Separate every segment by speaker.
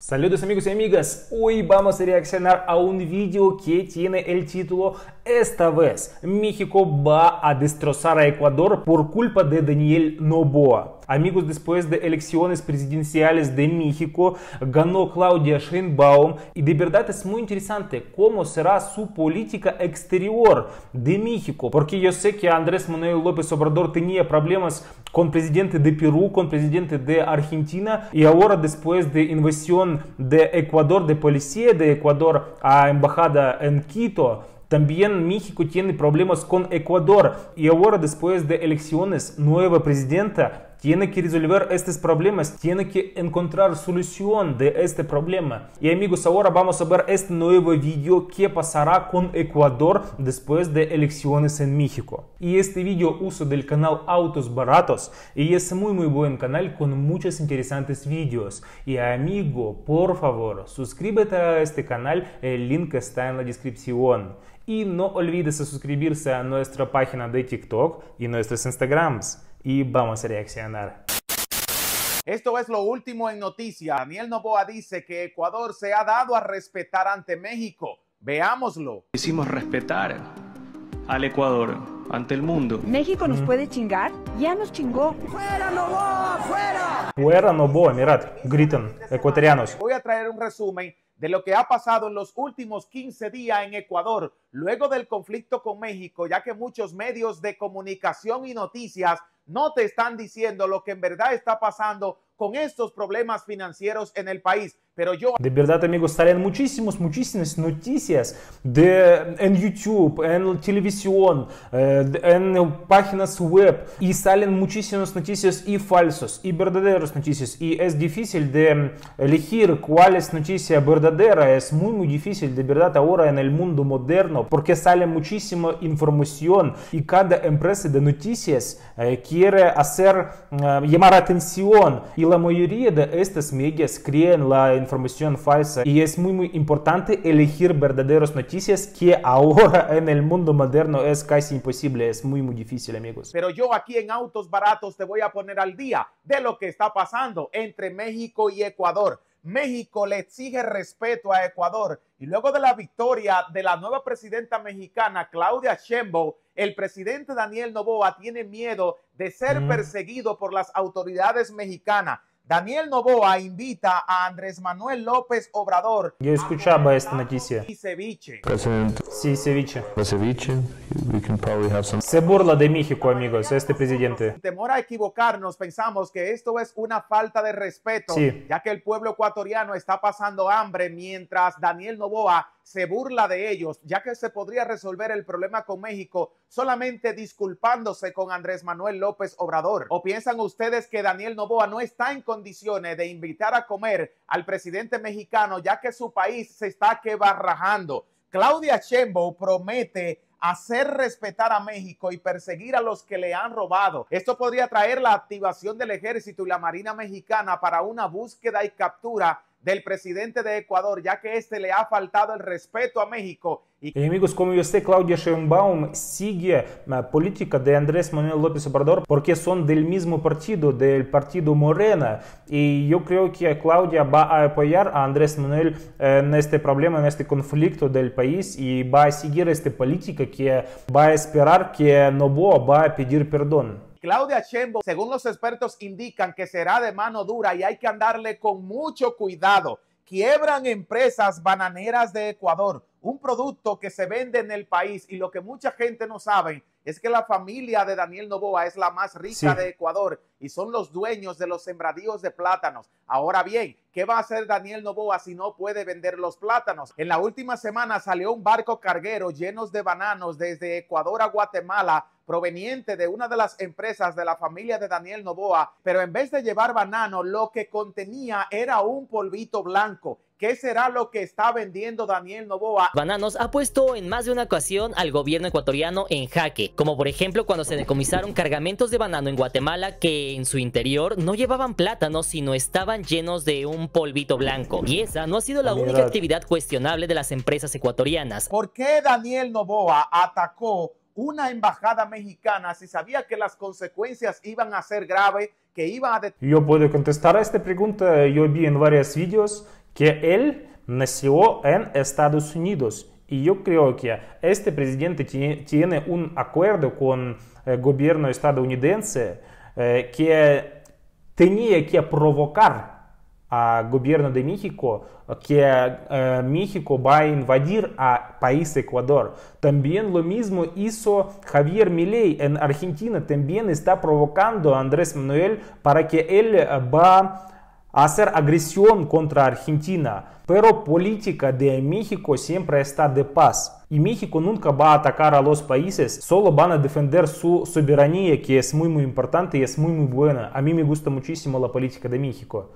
Speaker 1: Saludos amigos y amigas, hoy vamos a reaccionar a un vídeo que tiene el título Esta vez México va a destrozar a Ecuador por culpa de Daniel Noboa. Amigos, después de elecciones presidenciales de México, ganó Claudia Sheinbaum y de verdad es muy interesante cómo será su política exterior de México, porque yo sé que Andrés Manuel López Obrador tenía problemas con presidente de Perú, con presidente de Argentina y ahora después de invasión de Ecuador, de policía de Ecuador a embajada en Quito. También México tiene problemas con Ecuador y ahora después de elecciones nueva presidenta tiene que resolver estos problemas, tiene que encontrar solución de este problema. Y amigos, ahora vamos a ver este nuevo video que pasará con Ecuador después de elecciones en México. Y este video uso del canal Autos Baratos y es muy muy buen canal con muchos interesantes videos. Y amigo, por favor, suscríbete a este canal, el link está en la descripción. Y no olvides suscribirse a nuestra página de TikTok y nuestros Instagrams y vamos a reaccionar.
Speaker 2: Esto es lo último en noticia. Daniel Novoa dice que Ecuador se ha dado a respetar ante México. Veámoslo. Hicimos respetar al Ecuador ante el mundo. México nos puede chingar, ya nos chingó. ¡Fuera Novoa,
Speaker 1: fuera! Fuera Novoa, mirad, gritan ecuatorianos.
Speaker 2: Voy a traer un resumen de lo que ha pasado en los últimos 15 días en Ecuador, luego del conflicto con México, ya que muchos medios de comunicación y noticias no te están diciendo lo que en verdad está pasando con estos problemas financieros en el país. Pero yo... De
Speaker 1: verdad, amigos, salen muchísimas, muchísimas noticias de, en YouTube, en televisión, eh, en páginas web. Y salen muchísimas noticias y falsos, y verdaderas noticias. Y es difícil de mm, elegir cuál es noticia verdadera. Es muy, muy difícil, de verdad, ahora en el mundo moderno, porque sale muchísima información y cada empresa de noticias eh, quiere hacer, eh, llamar atención. Y la mayoría de estas medias creen la información información falsa y es muy muy importante elegir verdaderas noticias que ahora en el mundo moderno es casi imposible, es muy muy difícil amigos.
Speaker 2: Pero yo aquí en Autos Baratos te voy a poner al día de lo que está pasando entre México y Ecuador. México le exige respeto a Ecuador y luego de la victoria de la nueva presidenta mexicana Claudia Sheinbaum, el presidente Daniel Novoa tiene miedo de ser mm. perseguido por las autoridades mexicanas Daniel Novoa invita a Andrés Manuel López Obrador.
Speaker 1: Yo escuchaba esta noticia.
Speaker 2: Ceviche.
Speaker 1: Presidente. Sí, ceviche. Pues ceviche. Se burla de México, amigos, este presidente.
Speaker 2: Temor a equivocarnos, pensamos que esto es una falta de respeto, ya que el pueblo ecuatoriano está pasando hambre mientras Daniel Novoa se burla de ellos, ya que se podría resolver el problema con México solamente disculpándose con Andrés Manuel López Obrador. ¿O piensan ustedes que Daniel Novoa no está en condiciones de invitar a comer al presidente mexicano, ya que su país se está quebarrajando? Claudia Sheinbaum promete hacer respetar a México y perseguir a los que le han robado. Esto podría traer la activación del ejército y la Marina Mexicana para una búsqueda y captura del presidente de Ecuador, ya que este le ha faltado el respeto a México.
Speaker 1: Y... amigos, como yo sé, Claudia Sheinbaum sigue la política de Andrés Manuel López Obrador porque son del mismo partido, del partido Morena. Y yo creo que Claudia va a apoyar a Andrés Manuel en este problema, en este conflicto del país y va a seguir esta política que va a esperar que Novoa va a pedir perdón.
Speaker 2: Claudia Chembo, según los expertos, indican que será de mano dura y hay que andarle con mucho cuidado. Quiebran empresas bananeras de Ecuador, un producto que se vende en el país y lo que mucha gente no sabe es que la familia de Daniel Novoa es la más rica de Ecuador y son los dueños de los sembradíos de plátanos. Ahora bien, ¿qué va a hacer Daniel Novoa si no puede vender los plátanos? En la última semana salió un barco carguero lleno de bananos desde Ecuador a Guatemala proveniente de una de las empresas de la familia de Daniel Novoa, pero en vez de llevar banano, lo que contenía era un polvito blanco. ¿Qué será lo que está vendiendo Daniel Novoa? Bananos ha puesto en más de una ocasión al gobierno ecuatoriano en jaque, como por ejemplo cuando se decomisaron cargamentos de banano en Guatemala que en su interior no llevaban plátanos sino estaban llenos de un polvito blanco. Y esa no ha sido la única actividad cuestionable de las empresas ecuatorianas. ¿Por qué Daniel Novoa atacó una embajada mexicana si sabía que las consecuencias iban a ser graves, que iba a...
Speaker 1: Yo puedo contestar a esta pregunta, yo vi en varios vídeos que él nació en Estados Unidos. Y yo creo que este presidente tiene un acuerdo con el eh, gobierno estadounidense eh, que tenía que provocar a gobierno de México que eh, México va a invadir a país Ecuador. También lo mismo hizo Javier Milei en Argentina, también está provocando a Andrés Manuel para que él va hacer agresión contra Argentina, pero política de México siempre está de paz. Y México nunca va a atacar a los países, solo van a defender su soberanía, que es muy muy importante y es muy muy buena. A mí me gusta muchísimo la política de México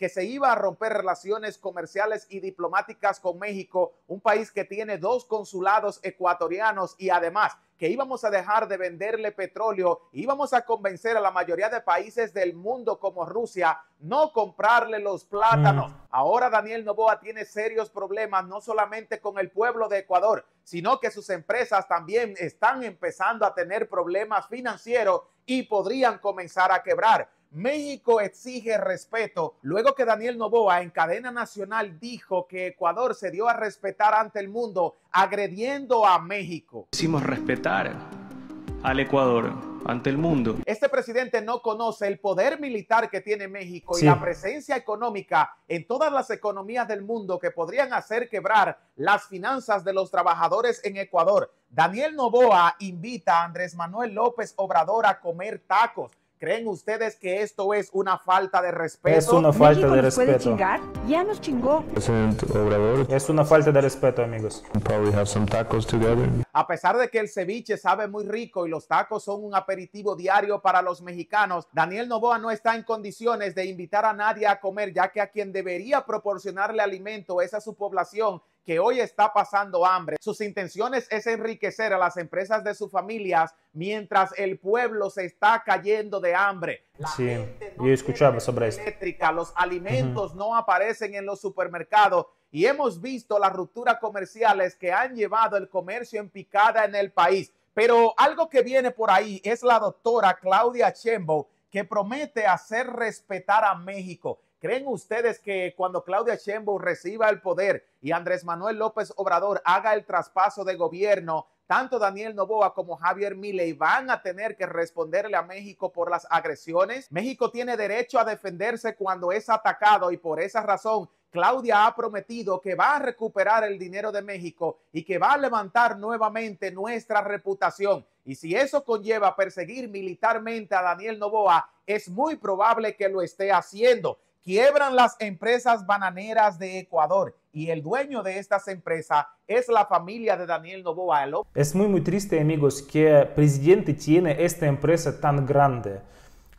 Speaker 2: que se iba a romper relaciones comerciales y diplomáticas con México, un país que tiene dos consulados ecuatorianos y además que íbamos a dejar de venderle petróleo, íbamos a convencer a la mayoría de países del mundo como Rusia no comprarle los plátanos. Mm. Ahora Daniel Novoa tiene serios problemas, no solamente con el pueblo de Ecuador, sino que sus empresas también están empezando a tener problemas financieros y podrían comenzar a quebrar. México exige respeto luego que Daniel Novoa en cadena nacional dijo que Ecuador se dio a respetar ante el mundo agrediendo a México. Hicimos respetar al Ecuador ante el mundo. Este presidente no conoce el poder militar que tiene México y la presencia económica en todas las economías del mundo que podrían hacer quebrar las finanzas de los trabajadores en Ecuador. Daniel Novoa invita a Andrés Manuel López Obrador a comer tacos. ¿Creen ustedes que esto es una falta de respeto? Es una falta de respeto. Puede chingar? Ya nos chingó.
Speaker 1: Obrador. Es una falta de respeto, amigos. Probably have some tacos together.
Speaker 2: A pesar de que el ceviche sabe muy rico y los tacos son un aperitivo diario para los mexicanos, Daniel Novoa no está en condiciones de invitar a nadie a comer, ya que a quien debería proporcionarle alimento es a su población que hoy está pasando hambre. Sus intenciones es enriquecer a las empresas de sus familias mientras el pueblo se está cayendo de hambre.
Speaker 1: La sí, sobre
Speaker 2: esto. los alimentos no aparecen en los supermercados y hemos visto las rupturas comerciales que han llevado el comercio en picada en el país. Pero algo que viene por ahí es la doctora Claudia Chembo que promete hacer respetar a México. ¿Creen ustedes que cuando Claudia Sheinbaum reciba el poder y Andrés Manuel López Obrador haga el traspaso de gobierno, tanto Daniel Novoa como Javier Milei van a tener que responderle a México por las agresiones? México tiene derecho a defenderse cuando es atacado y por esa razón Claudia ha prometido que va a recuperar el dinero de México y que va a levantar nuevamente nuestra reputación. Y si eso conlleva perseguir militarmente a Daniel Novoa, es muy probable que lo esté haciendo. Quiebran las empresas bananeras de Ecuador y el dueño de estas empresas es la familia de Daniel Novoa.
Speaker 1: Es muy muy triste amigos que el presidente tiene esta empresa tan grande.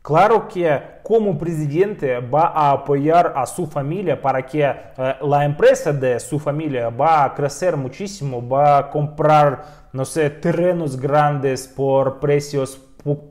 Speaker 1: Claro que como presidente va a apoyar a su familia para que eh, la empresa de su familia va a crecer muchísimo, va a comprar, no sé, terrenos grandes por precios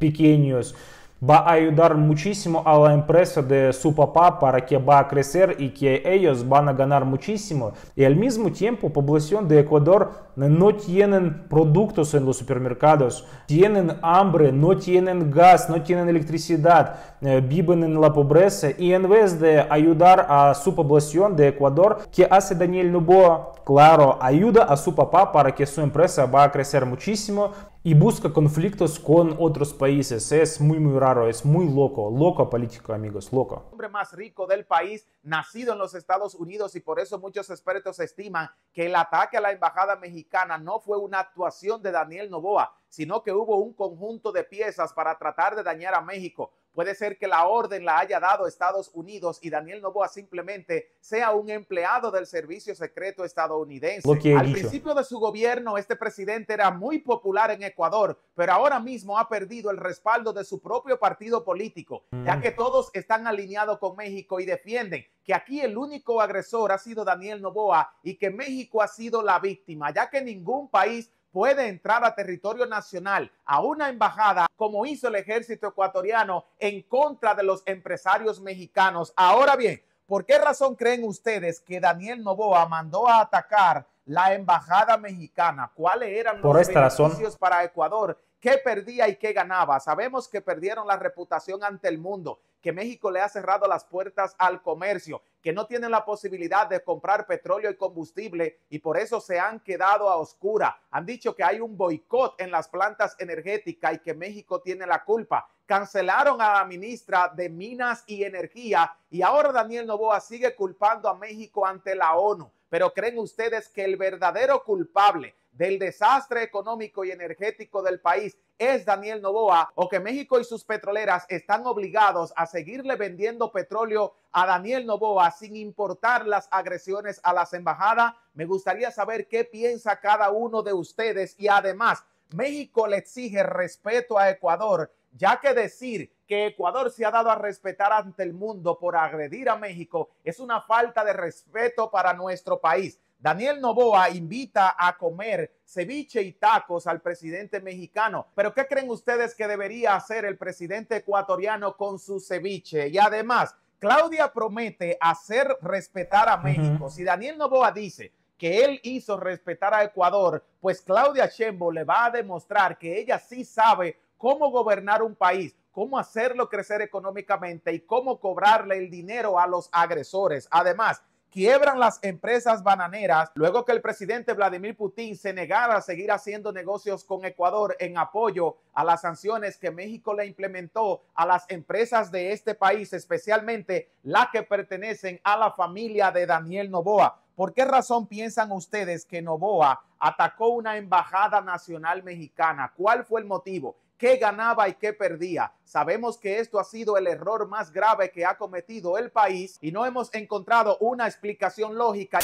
Speaker 1: pequeños. ba hay ayudar muchísimo a la empresa de su papá para que va a crecer y que ellos van a ganar muchísimo. Y al mismo tiempo, población de Ecuador no tienen productos en los supermercados, tienen hambre, no tienen gas, no tienen electricidad, eh, viven en la pobreza. Y en vez de ayudar a su población de Ecuador, ¿qué hace Daniel Noboa? Claro, ayuda a su papá para que su empresa va a crecer muchísimo y busca conflictos con otros países. Es muy, muy raro, es muy loco, loco político, amigos, loco. El
Speaker 2: hombre más rico del país, nacido en los Estados Unidos y por eso muchos expertos estiman que el ataque a la embajada mexicana no fue una actuación de Daniel Novoa, sino que hubo un conjunto de piezas para tratar de dañar a México. Puede ser que la orden la haya dado Estados Unidos y Daniel Novoa simplemente sea un empleado del servicio secreto estadounidense. Al principio de su gobierno, este presidente era muy popular en Ecuador, pero ahora mismo ha perdido el respaldo de su propio partido político, ya mm. que todos están alineados con México y defienden que aquí el único agresor ha sido Daniel Novoa y que México ha sido la víctima, ya que ningún país puede entrar a territorio nacional, a una embajada, como hizo el ejército ecuatoriano en contra de los empresarios mexicanos. Ahora bien, ¿por qué razón creen ustedes que Daniel Novoa mandó a atacar la embajada mexicana, cuáles eran los beneficios para Ecuador, qué perdía y qué ganaba. Sabemos que perdieron la reputación ante el mundo, que México le ha cerrado las puertas al comercio, que no tienen la posibilidad de comprar petróleo y combustible y por eso se han quedado a oscura. Han dicho que hay un boicot en las plantas energéticas y que México tiene la culpa. Cancelaron a la ministra de Minas y Energía y ahora Daniel Novoa sigue culpando a México ante la ONU. Pero ¿creen ustedes que el verdadero culpable del desastre económico y energético del país es Daniel Novoa o que México y sus petroleras están obligados a seguirle vendiendo petróleo a Daniel Novoa sin importar las agresiones a las embajadas? Me gustaría saber qué piensa cada uno de ustedes y además México le exige respeto a Ecuador, ya que decir que Ecuador se ha dado a respetar ante el mundo por agredir a México es una falta de respeto para nuestro país. Daniel Novoa invita a comer ceviche y tacos al presidente mexicano. Pero ¿qué creen ustedes que debería hacer el presidente ecuatoriano con su ceviche? Y además, Claudia promete hacer respetar a México. Si Daniel Novoa dice que él hizo respetar a Ecuador, pues Claudia Chembo le va a demostrar que ella sí sabe cómo gobernar un país, cómo hacerlo crecer económicamente y cómo cobrarle el dinero a los agresores. Además, quiebran las empresas bananeras luego que el presidente Vladimir Putin se negara a seguir haciendo negocios con Ecuador en apoyo a las sanciones que México le implementó a las empresas de este país, especialmente las que pertenecen a la familia de Daniel Novoa. ¿Por qué razón piensan ustedes que Novoa atacó una embajada nacional mexicana? ¿Cuál fue el motivo? qué ganaba y qué perdía. Sabemos que esto ha sido el error más grave que ha cometido el país y no hemos encontrado una explicación lógica.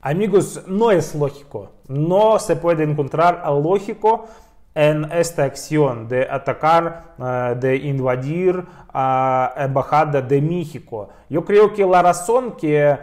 Speaker 1: Amigos, no es lógico. No se puede encontrar lógico en esta acción de atacar, eh, de invadir a eh, embajada de México. Yo creo que la razón que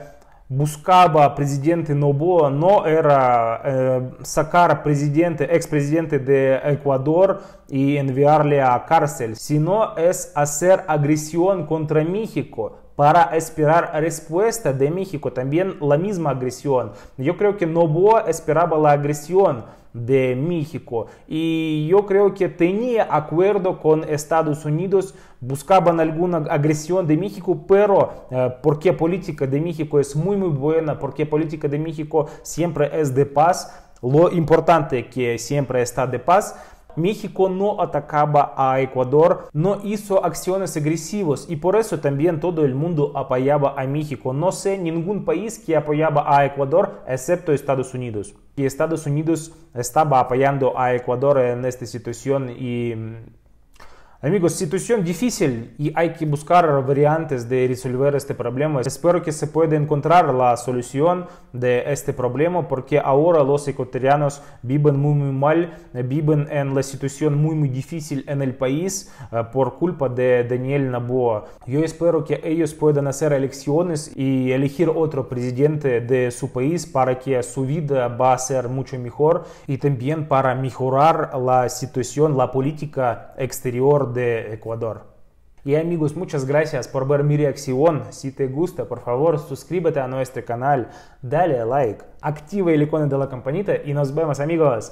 Speaker 1: buscaba presidente Noboa no era sacar presidente, expresidente de Ecuador y enviarle a cárcel, sino es hacer agresión contra México para esperar respuesta de México, también la misma agresión. Yo creo que Noboa esperaba la agresión de México. Y yo creo que tenía acuerdo con Estados Unidos, buscaban alguna agresión de México, pero eh, porque política de México es muy muy buena, porque política de México siempre es de paz, lo importante que siempre está de paz, México no atacaba a Ecuador, no hizo acciones agresivas y por eso también todo el mundo apoyaba a México. No sé ningún país que apoyaba a Ecuador excepto Estados Unidos. Y Estados Unidos estaba apoyando a Ecuador en esta situación y Amigos, situación difícil y hay que buscar variantes de resolver este problema. Espero que se pueda encontrar la solución de este problema porque ahora los ecuatorianos viven muy, muy mal, eh, viven en la situación muy, muy difícil en el país eh, por culpa de Daniel Naboa. Yo espero que ellos puedan hacer elecciones y elegir otro presidente de su país para que su vida va a ser mucho mejor y también para mejorar la situación, la política exterior de Ecuador. Y amigos, muchas gracias por ver mi reacción. Si te gusta, por favor, suscríbete a nuestro canal, dale like, activa el icono de la campanita y nos vemos amigos.